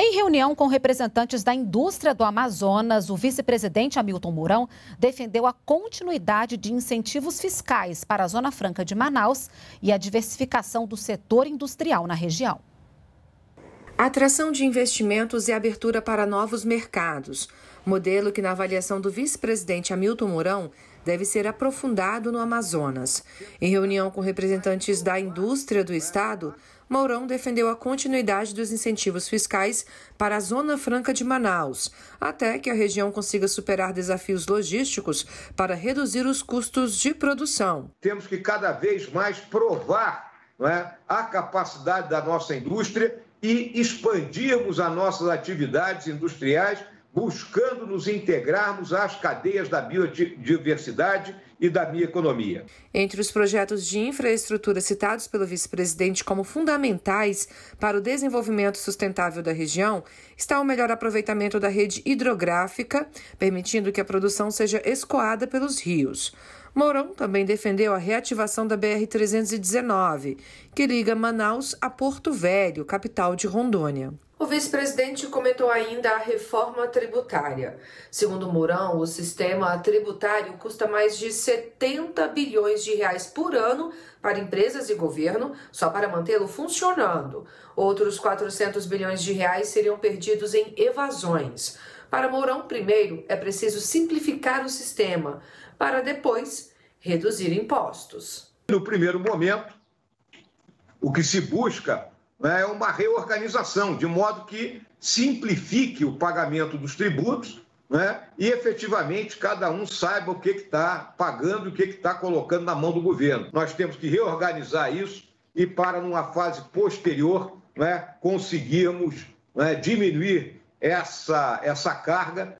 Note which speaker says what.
Speaker 1: Em reunião com representantes da indústria do Amazonas, o vice-presidente Hamilton Mourão defendeu a continuidade de incentivos fiscais para a Zona Franca de Manaus e a diversificação do setor industrial na região. atração de investimentos e abertura para novos mercados, modelo que, na avaliação do vice-presidente Hamilton Mourão, deve ser aprofundado no Amazonas. Em reunião com representantes da indústria do estado, Mourão defendeu a continuidade dos incentivos fiscais para a Zona Franca de Manaus, até que a região consiga superar desafios logísticos
Speaker 2: para reduzir os custos de produção. Temos que cada vez mais provar é, a capacidade da nossa indústria e expandirmos as nossas atividades industriais buscando nos integrarmos às cadeias da biodiversidade e da bioeconomia.
Speaker 1: Entre os projetos de infraestrutura citados pelo vice-presidente como fundamentais para o desenvolvimento sustentável da região, está o melhor aproveitamento da rede hidrográfica, permitindo que a produção seja escoada pelos rios. Mourão também defendeu a reativação da BR-319, que liga Manaus a Porto Velho, capital de Rondônia. O vice-presidente comentou ainda a reforma tributária. Segundo Mourão, o sistema tributário custa mais de 70 bilhões de reais por ano para empresas e governo, só para mantê-lo funcionando. Outros 400 bilhões de reais seriam perdidos em evasões. Para Mourão, primeiro é preciso simplificar o sistema, para depois reduzir impostos.
Speaker 2: No primeiro momento, o que se busca né, é uma reorganização, de modo que simplifique o pagamento dos tributos né? e efetivamente cada um saiba o que está pagando e o que está colocando na mão do governo. Nós temos que reorganizar isso e, para numa fase posterior, né? conseguirmos né? diminuir essa, essa carga